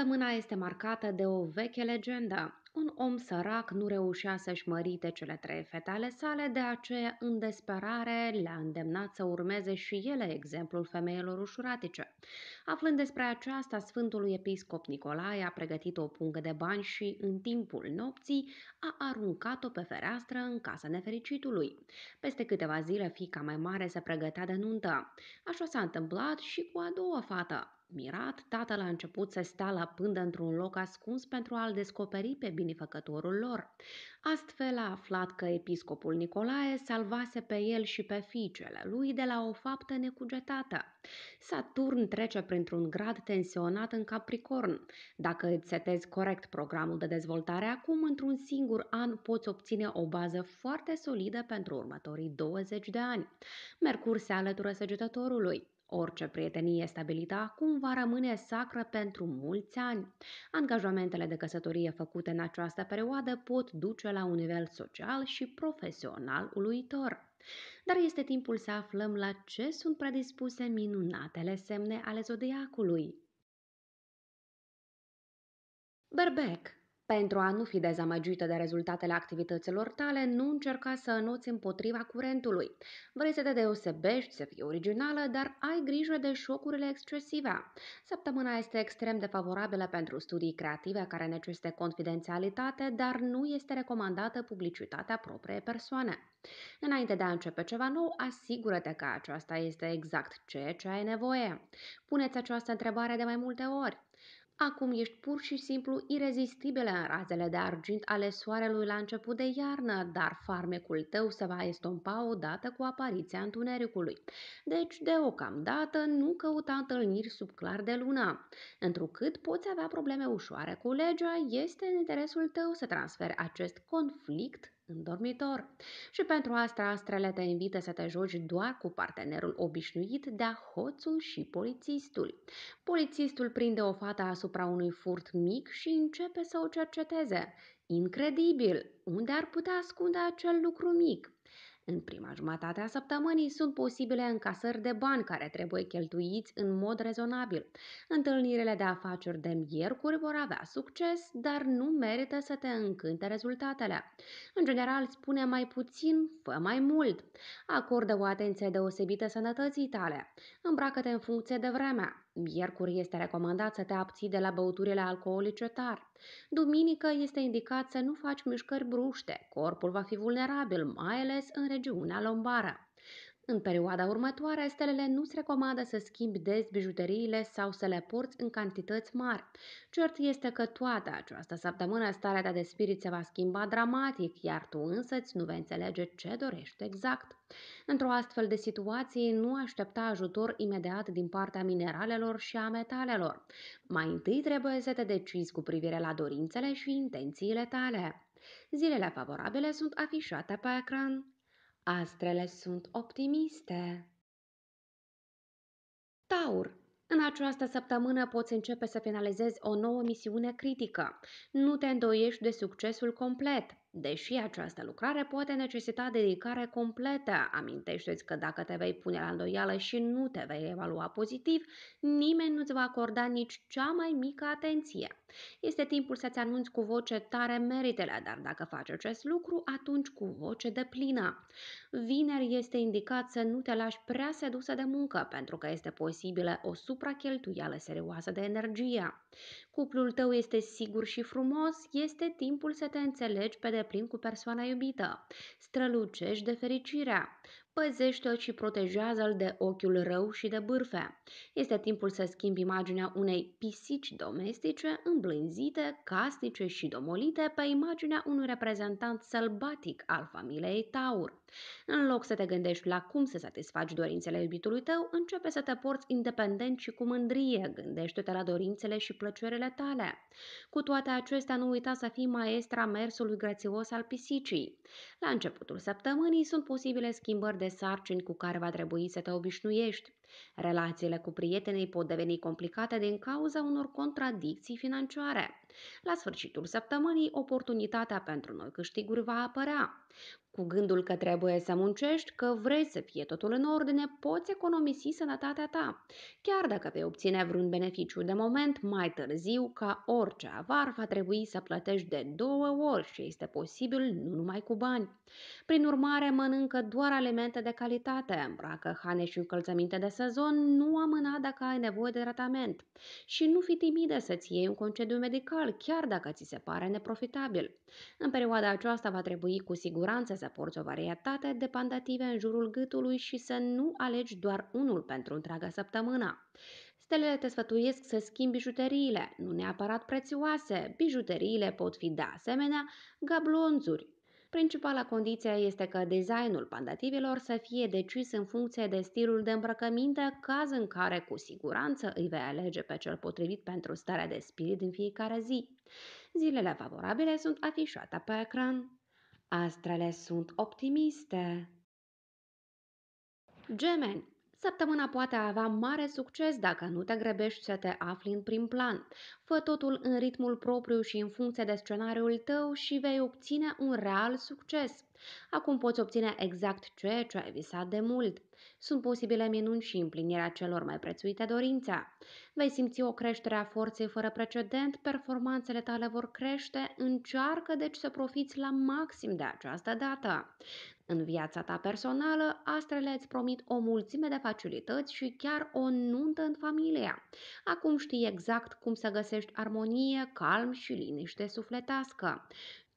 Săptămâna este marcată de o veche legendă. Un om sărac nu reușea să-și mărite cele trei fete ale sale, de aceea, în desperare, le-a îndemnat să urmeze și ele exemplul femeilor ușuratice. Aflând despre aceasta, Sfântul Episcop Nicolae a pregătit o pungă de bani și, în timpul nopții, a aruncat-o pe fereastră în casa nefericitului. Peste câteva zile, fica mai mare se pregătea de nuntă. Așa s-a întâmplat și cu a doua fată. Mirat, tatăl a început să stea la pândă într-un loc ascuns pentru a-l descoperi pe binefăcătorul lor. Astfel a aflat că episcopul Nicolae salvase pe el și pe fiicele lui de la o faptă necugetată. Saturn trece printr-un grad tensionat în Capricorn. Dacă îți setezi corect programul de dezvoltare acum, într-un singur an poți obține o bază foarte solidă pentru următorii 20 de ani. Mercur se alătură săgetătorului. Orice prietenie stabilită acum va rămâne sacră pentru mulți ani. Angajamentele de căsătorie făcute în această perioadă pot duce la un nivel social și profesional uluitor. Dar este timpul să aflăm la ce sunt predispuse minunatele semne ale zodiacului. Berbec pentru a nu fi dezamăgită de rezultatele activităților tale, nu încerca să înoți împotriva curentului. Vrei să te deosebești, să fii originală, dar ai grijă de șocurile excesive. Săptămâna este extrem de favorabilă pentru studii creative care necesită confidențialitate, dar nu este recomandată publicitatea proprie persoane. Înainte de a începe ceva nou, asigură-te că aceasta este exact ceea ce ai nevoie. Puneți această întrebare de mai multe ori. Acum ești pur și simplu irezistibilă în razele de argint ale soarelui la început de iarnă, dar farmecul tău se va estompa odată cu apariția întunericului. Deci, deocamdată, nu căuta întâlniri sub clar de luna. Întrucât poți avea probleme ușoare cu legea, este în interesul tău să transferi acest conflict în dormitor. Și pentru asta astrele te invită să te joci doar cu partenerul obișnuit, de hoțul și polițistul. Polițistul prinde o fată asupra unui furt mic și începe să o cerceteze. Incredibil! Unde ar putea ascunde acel lucru mic? În prima jumătate a săptămânii sunt posibile încasări de bani care trebuie cheltuiți în mod rezonabil. Întâlnirile de afaceri de miercuri vor avea succes, dar nu merită să te încânte rezultatele. În general, spune mai puțin, fă mai mult. Acordă o atenție deosebită sănătății tale. Îmbracă-te în funcție de vremea. Miercuri este recomandat să te abții de la băuturile alcoolice tari. Duminică este indicat să nu faci mișcări bruște, corpul va fi vulnerabil, mai ales în regiunea lombară. În perioada următoare, stelele nu-ți recomandă să schimbi des bijuteriile sau să le porți în cantități mari. Cert este că toată această săptămână starea ta de spirit se va schimba dramatic, iar tu însăți nu vei înțelege ce dorești exact. Într-o astfel de situație, nu aștepta ajutor imediat din partea mineralelor și a metalelor. Mai întâi trebuie să te decizi cu privire la dorințele și intențiile tale. Zilele favorabile sunt afișate pe ecran. Astrele sunt optimiste. Taur, în această săptămână poți începe să finalizezi o nouă misiune critică. Nu te îndoiești de succesul complet deși această lucrare poate necesita dedicare completă. Amintește-ți că dacă te vei pune la îndoială și nu te vei evalua pozitiv, nimeni nu-ți va acorda nici cea mai mică atenție. Este timpul să-ți anunți cu voce tare meritele, dar dacă faci acest lucru, atunci cu voce de plină. Vineri este indicat să nu te lași prea sedusă de muncă, pentru că este posibilă o supracheltuială serioasă de energie. Cuplul tău este sigur și frumos, este timpul să te înțelegi pe de deplin cu persoana iubită. Strălucești de fericirea. Păzește-o și protejează-l de ochiul rău și de bârfe. Este timpul să schimbi imaginea unei pisici domestice, îmblânzite, casnice și domolite pe imaginea unui reprezentant sălbatic al familiei Taur. În loc să te gândești la cum să satisfaci dorințele iubitului tău, începe să te porți independent și cu mândrie, gândește-te la dorințele și plăcerile tale. Cu toate acestea, nu uita să fii maestra mersului grațios al pisicii. La începutul săptămânii sunt posibile schimbări de sarcini cu care va trebui să te obișnuiești. Relațiile cu prietenii pot deveni complicate din cauza unor contradicții financiare. La sfârșitul săptămânii, oportunitatea pentru noi câștiguri va apărea. Cu gândul că trebuie să muncești, că vrei să fie totul în ordine, poți economisi sănătatea ta. Chiar dacă vei obține vreun beneficiu de moment, mai târziu, ca orice avar, va trebui să plătești de două ori și este posibil nu numai cu bani. Prin urmare, mănâncă doar alimente de calitate, îmbracă hane și încălțăminte de sezon, nu amâna dacă ai nevoie de tratament și nu fi timidă să-ți iei un concediu medical, chiar dacă ți se pare neprofitabil. În perioada aceasta va trebui cu siguranță să porți o varietate de pandative în jurul gâtului și să nu alegi doar unul pentru întreaga săptămână. Stelele te sfătuiesc să schimbi bijuteriile, nu neapărat prețioase. Bijuteriile pot fi de asemenea gablonzuri. Principala condiție este că designul pandativilor să fie decis în funcție de stilul de îmbrăcăminte, caz în care cu siguranță îi vei alege pe cel potrivit pentru starea de spirit din fiecare zi. Zilele favorabile sunt afișate pe ecran. Astrele sunt optimiste. Gemeni, Săptămâna poate avea mare succes dacă nu te grăbești să te afli în prim plan. Fă totul în ritmul propriu și în funcție de scenariul tău și vei obține un real succes. Acum poți obține exact ceea ce ai visat de mult sunt posibile minuni și împlinirea celor mai prețuite dorințe. Vei simți o creștere a forței fără precedent, performanțele tale vor crește, încearcă deci să profiți la maxim de această dată. În viața ta personală, astrele îți promit o mulțime de facilități și chiar o nuntă în familie. Acum știi exact cum să găsești armonie, calm și liniște sufletească.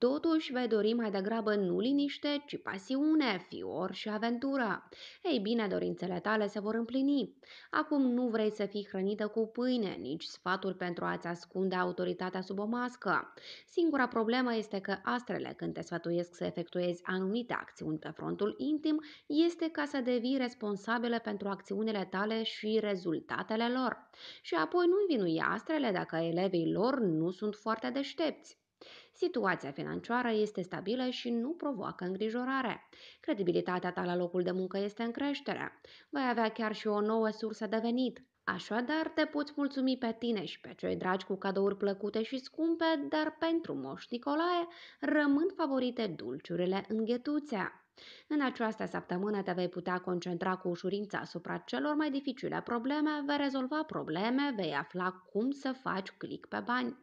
Totuși, vei dori mai degrabă nu liniște, ci pasiune, fior și aventură. Ei bine, dorințele tale se vor împlini. Acum nu vrei să fii hrănită cu pâine, nici sfatul pentru a-ți ascunde autoritatea sub o mască. Singura problemă este că astrele, când te sfătuiesc să efectuezi anumite acțiuni pe frontul intim, este ca să devii responsabilă pentru acțiunile tale și rezultatele lor. Și apoi nu-i vinui astrele dacă elevii lor nu sunt foarte deștepți. Situația financiară este stabilă și nu provoacă îngrijorare. Credibilitatea ta la locul de muncă este în creștere. Vei avea chiar și o nouă sursă de venit, Așadar, te poți mulțumi pe tine și pe cei dragi cu cadouri plăcute și scumpe, dar pentru Moș Nicolae rămân favorite dulciurile înghetuțe. În această săptămână te vei putea concentra cu ușurință asupra celor mai dificile probleme, vei rezolva probleme, vei afla cum să faci click pe bani.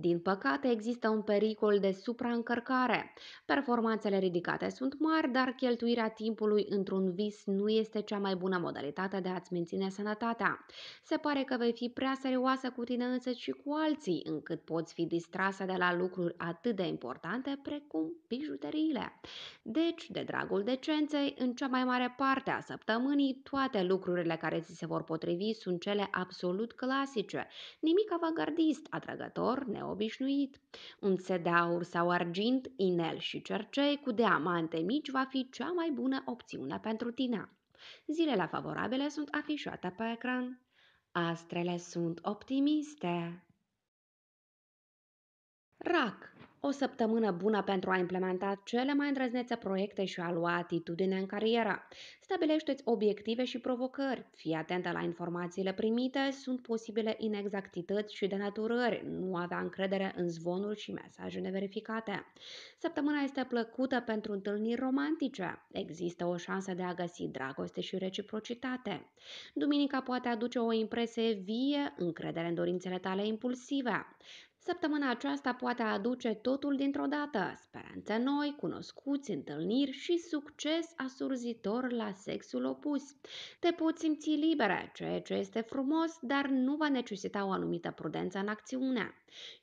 Din păcate, există un pericol de supraîncărcare. Performanțele ridicate sunt mari, dar cheltuirea timpului într-un vis nu este cea mai bună modalitate de a-ți menține sănătatea. Se pare că vei fi prea serioasă cu tine însă și cu alții, încât poți fi distrasă de la lucruri atât de importante precum bijuteriile. Deci, de dragul decenței, în cea mai mare parte a săptămânii, toate lucrurile care ți se vor potrivi sunt cele absolut clasice. Nimic avangardist, atrăgător, neo obișnuit. Un aur sau argint, inel și cercei cu diamante mici va fi cea mai bună opțiune pentru tine. Zilele favorabile sunt afișate pe ecran. Astrele sunt optimiste. Rac o săptămână bună pentru a implementa cele mai îndrăznețe proiecte și a lua atitudine în carieră. Stabilește-ți obiective și provocări. Fii atentă la informațiile primite, sunt posibile inexactități și denaturări, nu avea încredere în zvonuri și mesaje neverificate. Săptămâna este plăcută pentru întâlniri romantice. Există o șansă de a găsi dragoste și reciprocitate. Duminica poate aduce o impresie vie, încredere în dorințele tale impulsive. Săptămâna aceasta poate aduce totul dintr-o dată, speranțe noi, cunoscuți, întâlniri și succes asurzitor la sexul opus. Te poți simți liberă, ceea ce este frumos, dar nu va necesita o anumită prudență în acțiune.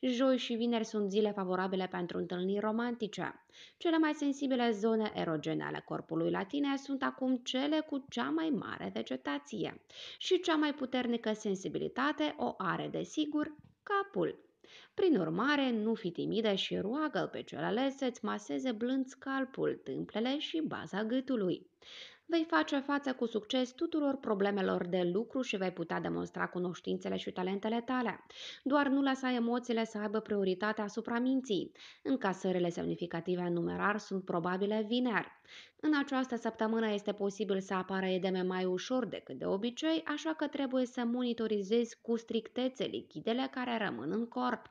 Joi și vineri sunt zile favorabile pentru întâlniri romantice. Cele mai sensibile zone erogene ale corpului la tine sunt acum cele cu cea mai mare vegetație și cea mai puternică sensibilitate o are, desigur, capul. Prin urmare, nu fi timidă și roagă pe cel ales să-ți maseze blând scalpul, tâmplele și baza gâtului. Vei face față cu succes tuturor problemelor de lucru și vei putea demonstra cunoștințele și talentele tale. Doar nu lăsa emoțiile să aibă prioritate asupra minții. Încasările semnificative în numerar sunt probabile vineri. În această săptămână este posibil să apară edeme mai ușor decât de obicei, așa că trebuie să monitorizezi cu strictețe lichidele care rămân în corp.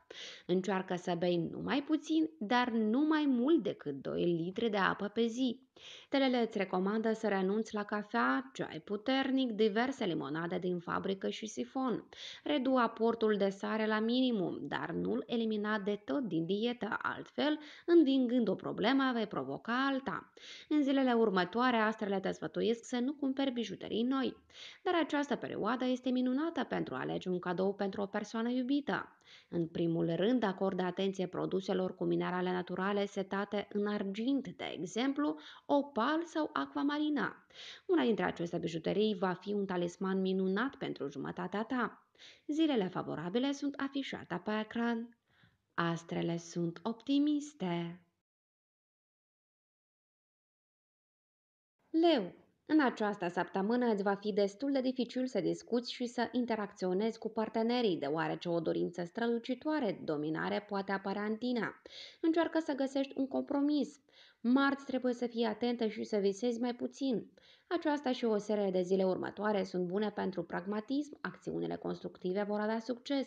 Încearcă să bei numai puțin, dar nu mai mult decât 2 litri de apă pe zi. Telele îți recomandă să renunți la cafea, ceai puternic, diverse limonade din fabrică și sifon. Redu aportul de sare la minimum, dar nu-l elimina de tot din dietă, altfel, învingând o problemă, vei provoca alta. În zile zilele următoare, astrele te sfătuiesc să nu cumperi bijuterii noi. Dar această perioadă este minunată pentru a alege un cadou pentru o persoană iubită. În primul rând, acordă atenție produselor cu minerale naturale setate în argint, de exemplu, opal sau aquamarina. Una dintre aceste bijuterii va fi un talisman minunat pentru jumătatea ta. Zilele favorabile sunt afișate pe ecran. Astrele sunt optimiste. Leu, în această săptămână îți va fi destul de dificil să discuți și să interacționezi cu partenerii, deoarece o dorință strălucitoare de dominare poate apărea în tine. Încearcă să găsești un compromis Marți trebuie să fii atentă și să visezi mai puțin. Aceasta și o serie de zile următoare sunt bune pentru pragmatism, acțiunile constructive vor avea succes.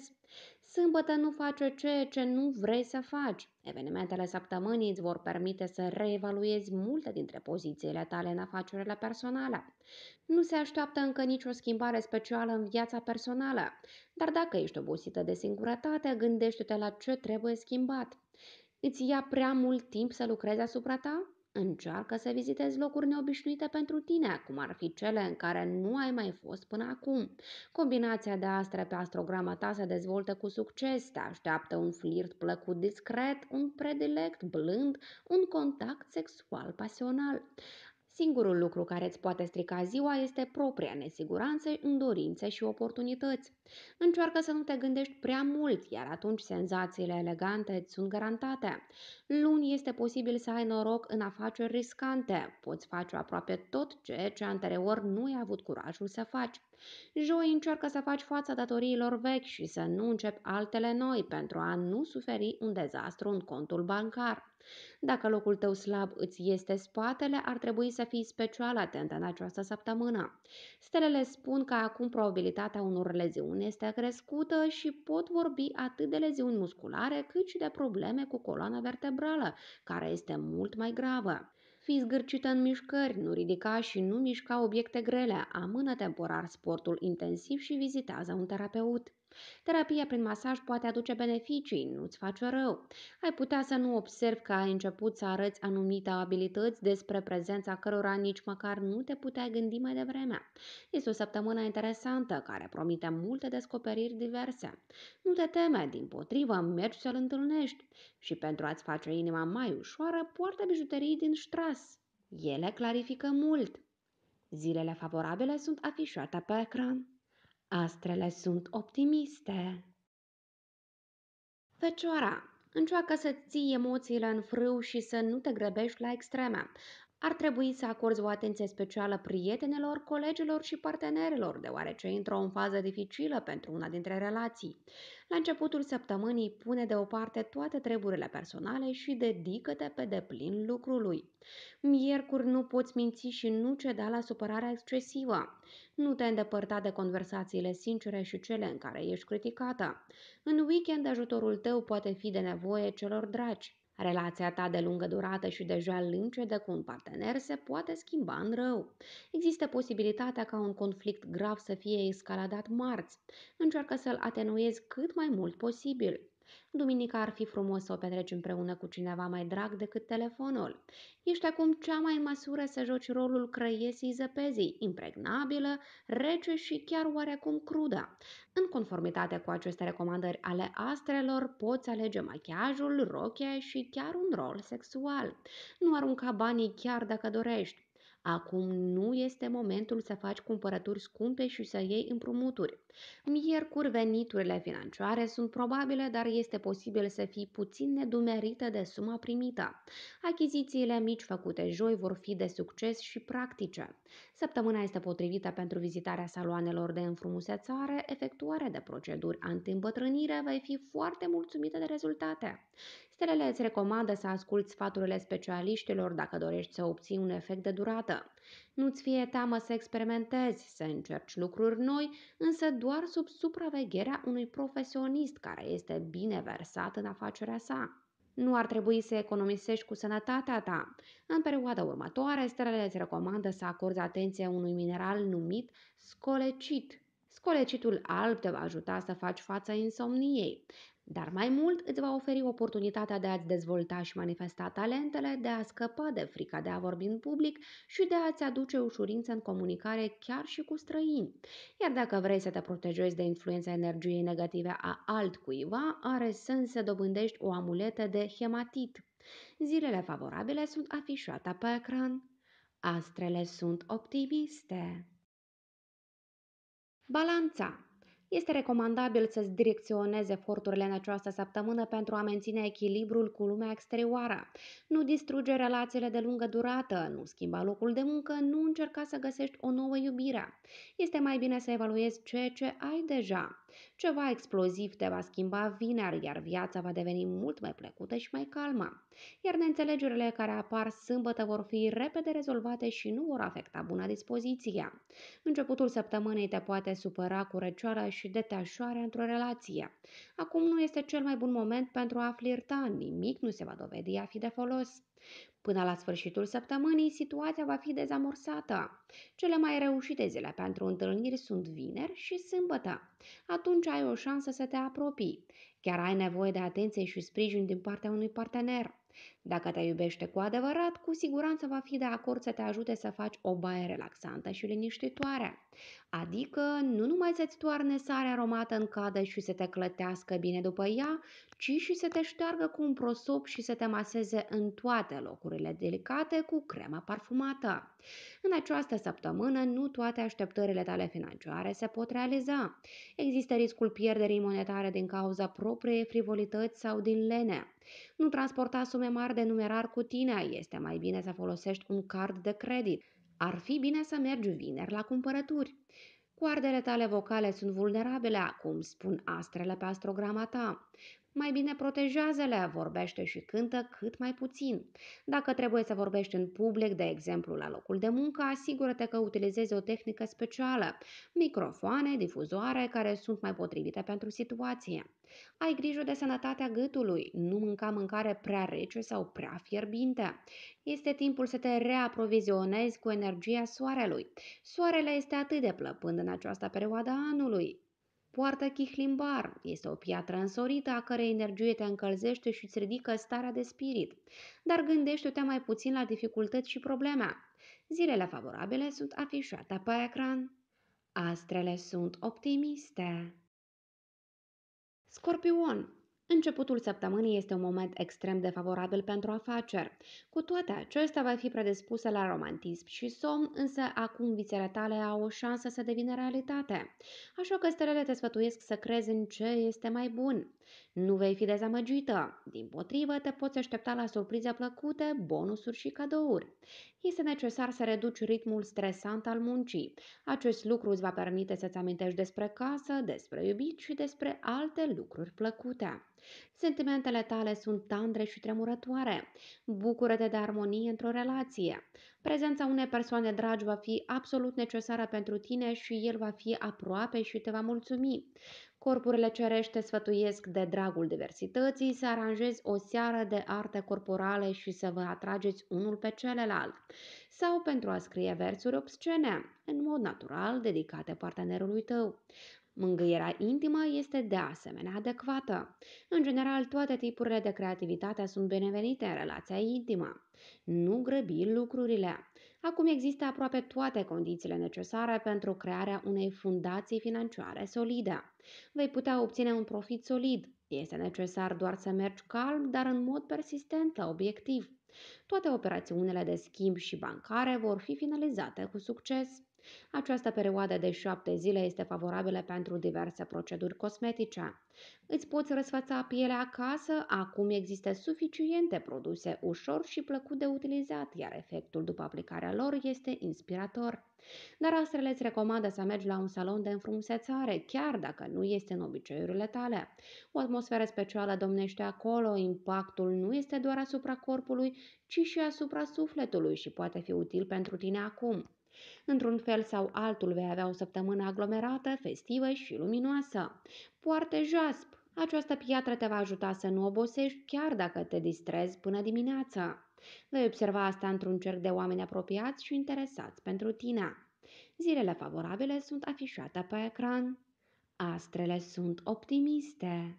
Sâmbătă nu face ceea ce nu vrei să faci. Evenimentele săptămânii îți vor permite să reevaluezi multe dintre pozițiile tale în afacerile personale. Nu se așteaptă încă nicio schimbare specială în viața personală, dar dacă ești obosită de singurătate, gândește-te la ce trebuie schimbat. Îți ia prea mult timp să lucrezi asupra ta? Încearcă să vizitezi locuri neobișnuite pentru tine, cum ar fi cele în care nu ai mai fost până acum. Combinația de astre pe astrograma ta se dezvoltă cu succes, te așteaptă un flirt plăcut discret, un predilect blând, un contact sexual pasional. Singurul lucru care îți poate strica ziua este propria nesiguranță în dorințe și oportunități. Încearcă să nu te gândești prea mult, iar atunci senzațiile elegante îți sunt garantate. Luni este posibil să ai noroc în afaceri riscante. Poți face aproape tot ce ce anterior nu ai avut curajul să faci. Joi încearcă să faci fața datoriilor vechi și să nu începi altele noi pentru a nu suferi un dezastru în contul bancar. Dacă locul tău slab îți este spatele, ar trebui să fii special atent în această săptămână. Stelele spun că acum probabilitatea unor leziuni este crescută și pot vorbi atât de leziuni musculare cât și de probleme cu coloana vertebrală, care este mult mai gravă. Fii zgârcită în mișcări, nu ridica și nu mișca obiecte grele, amână temporar sportul intensiv și vizitează un terapeut. Terapia prin masaj poate aduce beneficii, nu-ți face rău. Ai putea să nu observi că ai început să arăți anumite abilități despre prezența cărora nici măcar nu te puteai gândi mai devreme. Este o săptămână interesantă care promite multe descoperiri diverse. Nu te teme, din potrivă, mergi să-l întâlnești și pentru a-ți face inima mai ușoară, poartă bijuterii din ștras. Ele clarifică mult. Zilele favorabile sunt afișate pe ecran. Astrele sunt optimiste. Fecioara, încearcă să ții emoțiile în frâu și să nu te grăbești la extreme ar trebui să acorzi o atenție specială prietenelor, colegilor și partenerilor, deoarece intră o fază dificilă pentru una dintre relații. La începutul săptămânii pune deoparte toate treburile personale și dedică-te pe deplin lucrului. Miercuri nu poți minți și nu ceda la supărarea excesivă. Nu te îndepărta de conversațiile sincere și cele în care ești criticată. În weekend ajutorul tău poate fi de nevoie celor dragi. Relația ta de lungă durată și deja lincede cu un partener se poate schimba în rău. Există posibilitatea ca un conflict grav să fie escaladat marți. Încearcă să-l atenuezi cât mai mult posibil. Duminica ar fi frumos să o petreci împreună cu cineva mai drag decât telefonul. Ești acum cea mai măsură să joci rolul crăiesii zăpezii, impregnabilă, rece și chiar oarecum crudă. În conformitate cu aceste recomandări ale astrelor, poți alege machiajul, rochia și chiar un rol sexual. Nu arunca banii chiar dacă dorești. Acum nu este momentul să faci cumpărături scumpe și să iei împrumuturi. Miercuri veniturile financiare sunt probabile, dar este posibil să fii puțin nedumerită de suma primită. Achizițiile mici făcute joi vor fi de succes și practice. Săptămâna este potrivită pentru vizitarea saloanelor de înfrumusețare, efectuarea de proceduri anti-îmbătrânire, vei fi foarte mulțumită de rezultate. Stelele îți recomandă să asculți sfaturile specialiștilor dacă dorești să obții un efect de durată. Nu-ți fie teamă să experimentezi, să încerci lucruri noi, însă doar sub supravegherea unui profesionist care este bine versat în afacerea sa. Nu ar trebui să economisești cu sănătatea ta. În perioada următoare, stelele îți recomandă să acorzi atenție unui mineral numit scolecit, Scolecitul alb te va ajuta să faci față insomniei. Dar mai mult îți va oferi oportunitatea de a-ți dezvolta și manifesta talentele, de a scăpa de frica de a vorbi în public și de a-ți aduce ușurință în comunicare chiar și cu străini. Iar dacă vrei să te protejezi de influența energiei negative a altcuiva, are sens să dobândești o amuletă de hematit. Zilele favorabile sunt afișate pe ecran. Astrele sunt optimiste. Balanța este recomandabil să-ți direcționezi eforturile în această săptămână pentru a menține echilibrul cu lumea exterioară. Nu distruge relațiile de lungă durată, nu schimba locul de muncă, nu încerca să găsești o nouă iubire. Este mai bine să evaluezi ceea ce ai deja. Ceva exploziv te va schimba vineri, iar viața va deveni mult mai plăcută și mai calmă. Iar neînțelegerile care apar sâmbătă vor fi repede rezolvate și nu vor afecta buna dispoziția. Începutul săptămânii te poate supăra cu răcioară și detașoare într-o relație. Acum nu este cel mai bun moment pentru a flirta, nimic nu se va dovedi a fi de folos. Până la sfârșitul săptămânii, situația va fi dezamorsată. Cele mai reușite zile pentru întâlniri sunt vineri și sâmbătă. Atunci ai o șansă să te apropii. Chiar ai nevoie de atenție și sprijin din partea unui partener. Dacă te iubește cu adevărat, cu siguranță va fi de acord să te ajute să faci o baie relaxantă și liniștitoare. Adică nu numai să-ți toarne sarea aromată în cadă și să te clătească bine după ea, ci și să te șteargă cu un prosop și să te maseze în toate locurile delicate cu crema parfumată. În această săptămână, nu toate așteptările tale financiare se pot realiza. Există riscul pierderii monetare din cauza propriei frivolități sau din lene. Nu transporta sume mari de numerar cu tine, este mai bine să folosești un card de credit. Ar fi bine să mergi vineri la cumpărături. Coardele tale vocale sunt vulnerabile acum, spun astrele pe astrograma ta. Mai bine protejează-le, vorbește și cântă cât mai puțin. Dacă trebuie să vorbești în public, de exemplu la locul de muncă, asigură-te că utilizezi o tehnică specială, microfoane, difuzoare care sunt mai potrivite pentru situație. Ai grijă de sănătatea gâtului, nu mânca mâncare prea rece sau prea fierbinte. Este timpul să te reaprovizionezi cu energia soarelui. Soarele este atât de plăpând în această perioadă a anului poartă chihlimbar. Este o piatră însorită a cărei energie te încălzește și îți ridică starea de spirit. Dar gândește-te mai puțin la dificultăți și probleme. Zilele favorabile sunt afișate pe ecran. Astrele sunt optimiste. Scorpion Începutul săptămânii este un moment extrem de favorabil pentru afaceri. Cu toate acestea, va fi predispusă la romantism și somn, însă acum visele tale au o șansă să devină realitate. Așa că stelele te sfătuiesc să crezi în ce este mai bun. Nu vei fi dezamăgită. Din potrivă, te poți aștepta la surprize plăcute, bonusuri și cadouri. Este necesar să reduci ritmul stresant al muncii. Acest lucru îți va permite să-ți amintești despre casă, despre iubit și despre alte lucruri plăcute. Sentimentele tale sunt tandre și tremurătoare. Bucură-te de armonie într-o relație. Prezența unei persoane dragi va fi absolut necesară pentru tine și el va fi aproape și te va mulțumi. Corpurile cerește sfătuiesc de dragul diversității să aranjezi o seară de arte corporale și să vă atrageți unul pe celălalt, sau pentru a scrie versuri obscene, în mod natural dedicate partenerului tău. Mângâierea intimă este de asemenea adecvată. În general, toate tipurile de creativitate sunt binevenite în relația intimă. Nu grăbi lucrurile. Acum există aproape toate condițiile necesare pentru crearea unei fundații financiare solide. Vei putea obține un profit solid. Este necesar doar să mergi calm, dar în mod persistent la obiectiv. Toate operațiunile de schimb și bancare vor fi finalizate cu succes. Această perioadă de șapte zile este favorabilă pentru diverse proceduri cosmetice. Îți poți răsfăța pielea acasă, acum există suficiente produse ușor și plăcut de utilizat, iar efectul după aplicarea lor este inspirator. Dar astrele îți recomandă să mergi la un salon de înfrumusețare, chiar dacă nu este în obiceiurile tale. O atmosferă specială domnește acolo, impactul nu este doar asupra corpului, ci și asupra sufletului și poate fi util pentru tine acum. Într-un fel sau altul vei avea o săptămână aglomerată, festivă și luminoasă. Poartă jasp! Această piatră te va ajuta să nu obosești chiar dacă te distrezi până dimineața. Vei observa asta într-un cerc de oameni apropiați și interesați pentru tine. Zilele favorabile sunt afișate pe ecran. Astrele sunt optimiste.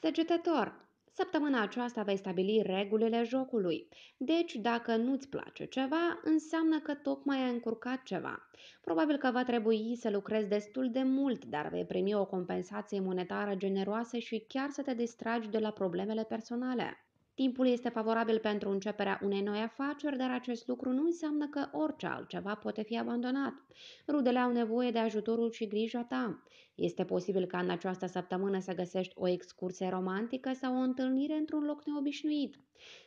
Săgetător, Săptămâna aceasta vei stabili regulile jocului. Deci, dacă nu-ți place ceva, înseamnă că tocmai ai încurcat ceva. Probabil că va trebui să lucrezi destul de mult, dar vei primi o compensație monetară generoasă și chiar să te distragi de la problemele personale. Timpul este favorabil pentru începerea unei noi afaceri, dar acest lucru nu înseamnă că orice altceva poate fi abandonat. Rudele au nevoie de ajutorul și grija ta. Este posibil ca în această săptămână să găsești o excursie romantică sau o întâlnire într-un loc neobișnuit.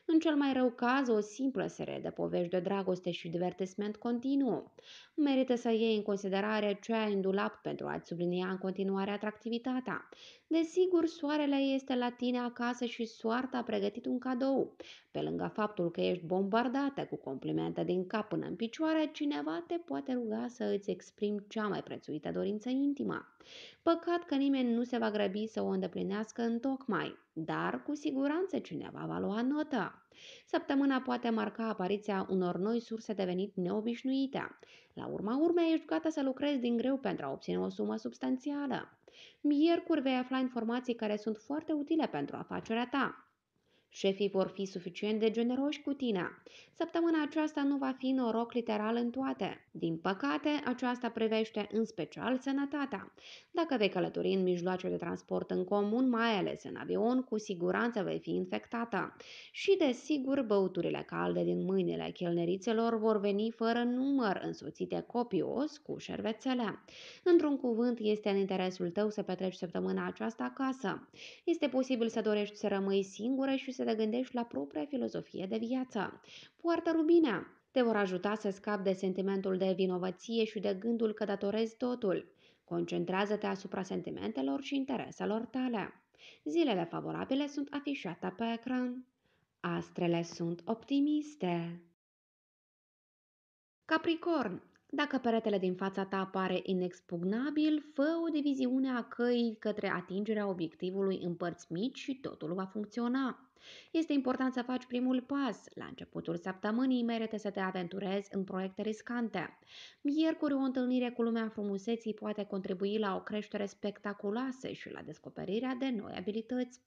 În cel mai rău caz, o simplă serie de povești de dragoste și divertisment continuu. Merită să iei în considerare ce ai în dulap pentru a-ți sublinia în continuare atractivitatea. Desigur, soarele este la tine acasă și soarta a pregătit un cadou. Pe lângă faptul că ești bombardată cu complimente din cap până în picioare, cineva te poate ruga să îți exprimi cea mai prețuită dorință intimă. Păcat că nimeni nu se va grăbi să o îndeplinească în tocmai, dar cu siguranță cineva va lua notă. Săptămâna poate marca apariția unor noi surse de venit neobișnuite. La urma urmei, ești gata să lucrezi din greu pentru a obține o sumă substanțială. Miercuri vei afla informații care sunt foarte utile pentru afacerea ta. Șefii vor fi suficient de generoși cu tine. Săptămâna aceasta nu va fi noroc literal în toate. Din păcate, aceasta privește în special sănătatea. Dacă vei călători în mijloace de transport în comun, mai ales în avion, cu siguranță vei fi infectată. Și, desigur, băuturile calde din mâinile chelnerițelor vor veni fără număr, însoțite copios cu șervețele. Într-un cuvânt, este în interesul tău să petreci săptămâna aceasta acasă. Este posibil să dorești să rămâi singură și să să te gândești la propria filozofie de viață. Poartă rubinea! Te vor ajuta să scapi de sentimentul de vinovăție și de gândul că datorezi totul. Concentrează-te asupra sentimentelor și intereselor tale. Zilele favorabile sunt afișate pe ecran. Astrele sunt optimiste. Capricorn dacă peretele din fața ta pare inexpugnabil, fă o diviziune a căii către atingerea obiectivului în părți mici și totul va funcționa. Este important să faci primul pas. La începutul săptămânii merită să te aventurezi în proiecte riscante. Miercuri, o întâlnire cu lumea frumuseții poate contribui la o creștere spectaculoasă și la descoperirea de noi abilități.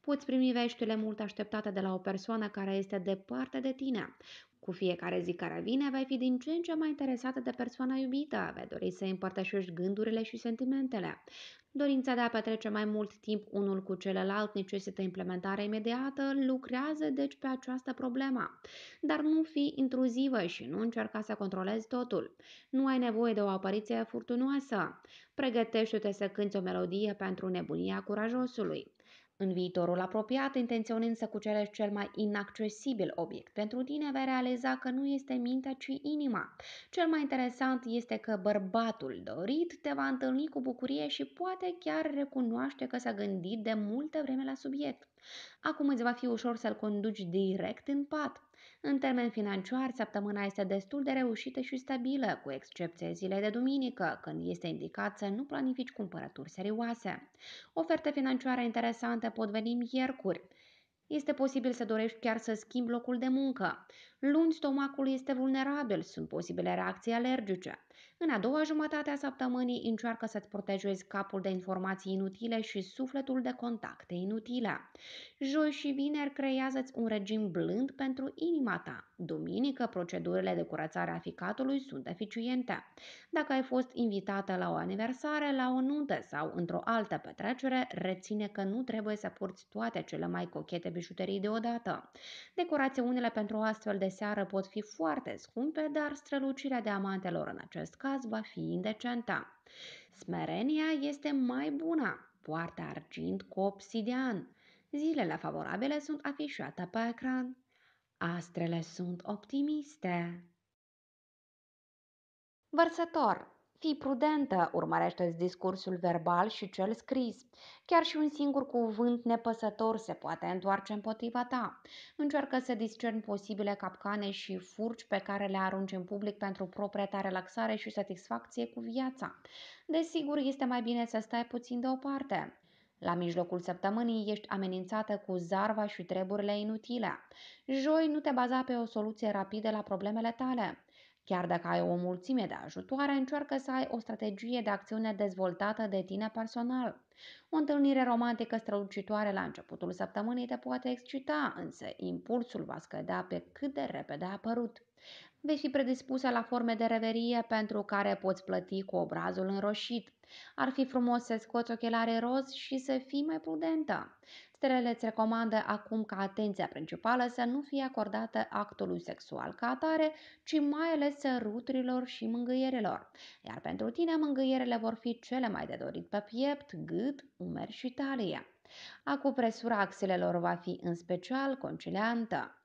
Poți primi veștile mult așteptate de la o persoană care este departe de tine. Cu fiecare zi care vine, vei fi din ce în ce mai interesată de persoana iubită, vei dori să împărtășești gândurile și sentimentele. Dorința de a petrece mai mult timp unul cu celălalt necesită implementare imediată, lucrează deci pe această problemă. Dar nu fi intruzivă și nu încerca să controlezi totul. Nu ai nevoie de o apariție furtunoasă. Pregătește-te să cânți o melodie pentru nebunia curajosului. În viitorul apropiat, intenționând să cucerești cel mai inaccesibil obiect pentru tine, vei realiza că nu este mintea, ci inima. Cel mai interesant este că bărbatul dorit te va întâlni cu bucurie și poate chiar recunoaște că s-a gândit de multă vreme la subiect. Acum îți va fi ușor să-l conduci direct în pat. În termen financiar, săptămâna este destul de reușită și stabilă, cu excepție zilei de duminică, când este indicat să nu planifici cumpărături serioase. Oferte financiare interesante pot veni miercuri. Este posibil să dorești chiar să schimbi locul de muncă. Luni, stomacul este vulnerabil, sunt posibile reacții alergice. În a doua jumătate a săptămânii încearcă să-ți protejezi capul de informații inutile și sufletul de contacte inutile. Joi și vineri creează-ți un regim blând pentru inima ta. Duminică, procedurile de curățare a ficatului sunt eficiente. Dacă ai fost invitată la o aniversare, la o nuntă sau într-o altă petrecere, reține că nu trebuie să porți toate cele mai cochete bijuterii deodată. Decorațiunile pentru o astfel de seară pot fi foarte scumpe, dar strălucirea diamantelor în acest caz va fi indecentă. Smerenia este mai bună. Poartă argint cu obsidian. Zilele favorabile sunt afișate pe ecran. Astrele sunt optimiste. Vărsător, Fii prudentă, urmărește-ți discursul verbal și cel scris. Chiar și un singur cuvânt nepăsător se poate întoarce împotriva ta. Încearcă să discerni posibile capcane și furci pe care le arunci în public pentru propria ta relaxare și satisfacție cu viața. Desigur, este mai bine să stai puțin deoparte. La mijlocul săptămânii ești amenințată cu zarva și treburile inutile. Joi nu te baza pe o soluție rapidă la problemele tale. Chiar dacă ai o mulțime de ajutoare, încearcă să ai o strategie de acțiune dezvoltată de tine personal. O întâlnire romantică strălucitoare la începutul săptămânii te poate excita, însă impulsul va scădea pe cât de repede a apărut vei fi predispusă la forme de reverie pentru care poți plăti cu obrazul înroșit. Ar fi frumos să scoți ochelare roz și să fii mai prudentă. Stelele îți recomandă acum ca atenția principală să nu fie acordată actului sexual ca atare, ci mai ales săruturilor și mângâierilor. Iar pentru tine, mângâierele vor fi cele mai de dorit pe piept, gât, umeri și talie. Acupresura axelelor va fi în special conciliantă.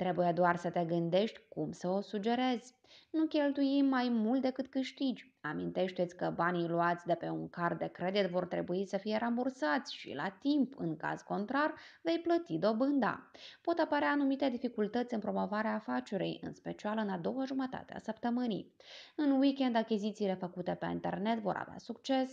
Trebuie doar să te gândești cum să o sugerezi. Nu cheltui mai mult decât câștigi. Amintește-ți că banii luați de pe un card de credit vor trebui să fie rambursați și la timp, în caz contrar, vei plăti dobânda. Pot apărea anumite dificultăți în promovarea afacerii, în special în a doua jumătate a săptămânii. În weekend, achizițiile făcute pe internet vor avea succes.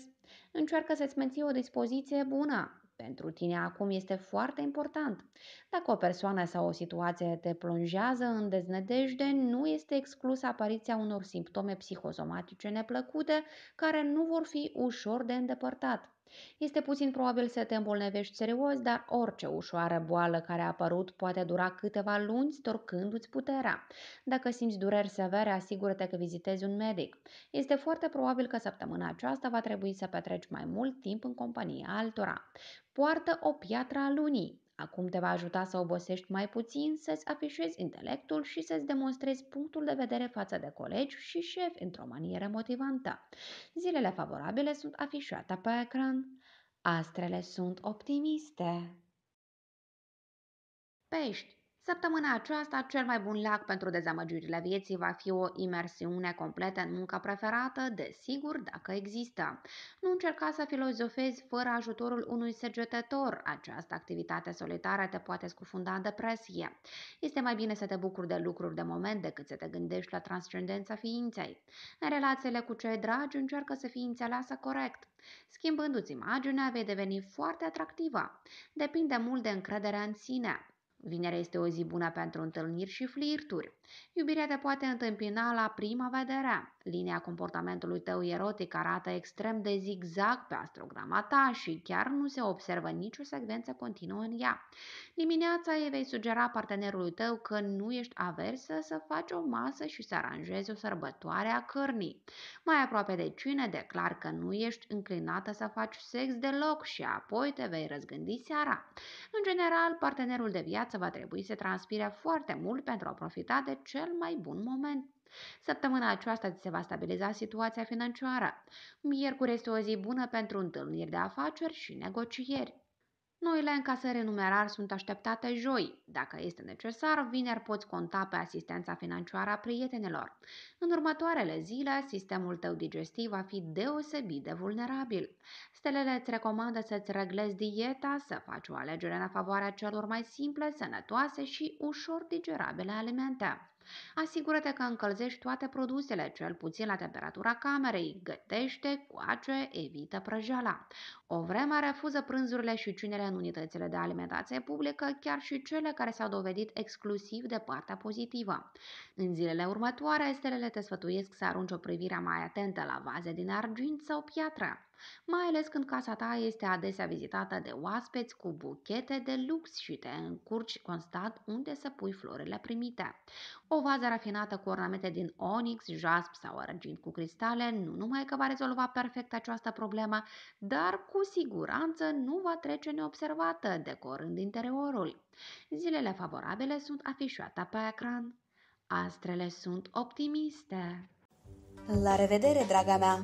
Încearcă să-ți menții o dispoziție bună pentru tine acum este foarte important. Dacă o persoană sau o situație te plonjează în deznădejde, nu este exclus apariția unor simptome psihosomatice neplăcute care nu vor fi ușor de îndepărtat. Este puțin probabil să te îmbolnăvești serios, dar orice ușoară boală care a apărut poate dura câteva luni, storcându-ți puterea. Dacă simți dureri severe, asigură-te că vizitezi un medic. Este foarte probabil că săptămâna aceasta va trebui să petreci mai mult timp în compania altora. Poartă o piatră a lunii. Acum te va ajuta să obosești mai puțin, să-ți afișezi intelectul și să-ți demonstrezi punctul de vedere față de colegi și șef într-o manieră motivantă. Zilele favorabile sunt afișate pe ecran. Astrele sunt optimiste. Pești Săptămâna aceasta, cel mai bun lac pentru dezamăgirile vieții va fi o imersiune completă în munca preferată, desigur, dacă există. Nu încerca să filozofezi fără ajutorul unui segetător. Această activitate solitară te poate scufunda în depresie. Este mai bine să te bucuri de lucruri de moment decât să te gândești la transcendența ființei. În relațiile cu cei dragi, încearcă să fii înțeleasă corect. Schimbându-ți imaginea, vei deveni foarte atractivă. Depinde mult de încrederea în sine. Vinerea este o zi bună pentru întâlniri și flirturi. Iubirea te poate întâmpina la prima vedere. Linia comportamentului tău erotic arată extrem de zigzag pe astrograma ta și chiar nu se observă nicio secvență continuă în ea. Dimineața îi vei sugera partenerului tău că nu ești aversă să faci o masă și să aranjezi o sărbătoare a cărnii. Mai aproape de cine declar că nu ești înclinată să faci sex deloc și apoi te vei răzgândi seara. În general, partenerul de viață va trebui să transpire foarte mult pentru a profita de cel mai bun moment. Săptămâna aceasta se va stabiliza situația financiară. Miercuri este o zi bună pentru întâlniri de afaceri și negocieri. Noile încasări numerar sunt așteptate joi. Dacă este necesar, vineri poți conta pe asistența financiară a prietenilor. În următoarele zile, sistemul tău digestiv va fi deosebit de vulnerabil. Stelele îți recomandă să-ți reglezi dieta, să faci o alegere în favoarea celor mai simple, sănătoase și ușor digerabile alimente. Asigură-te că încălzești toate produsele, cel puțin la temperatura camerei, gătește, coace, evită prăjala. O vreme refuză prânzurile și ciunele în unitățile de alimentație publică, chiar și cele care s-au dovedit exclusiv de partea pozitivă. În zilele următoare, stelele te sfătuiesc să arunci o privire mai atentă la vaze din argint sau piatră mai ales când casa ta este adesea vizitată de oaspeți cu buchete de lux și te încurci constant unde să pui florile primite. O vază rafinată cu ornamente din onix, jasp sau argint cu cristale nu numai că va rezolva perfect această problemă, dar cu siguranță nu va trece neobservată, decorând interiorul. Zilele favorabile sunt afișate pe ecran. Astrele sunt optimiste. La revedere, draga mea!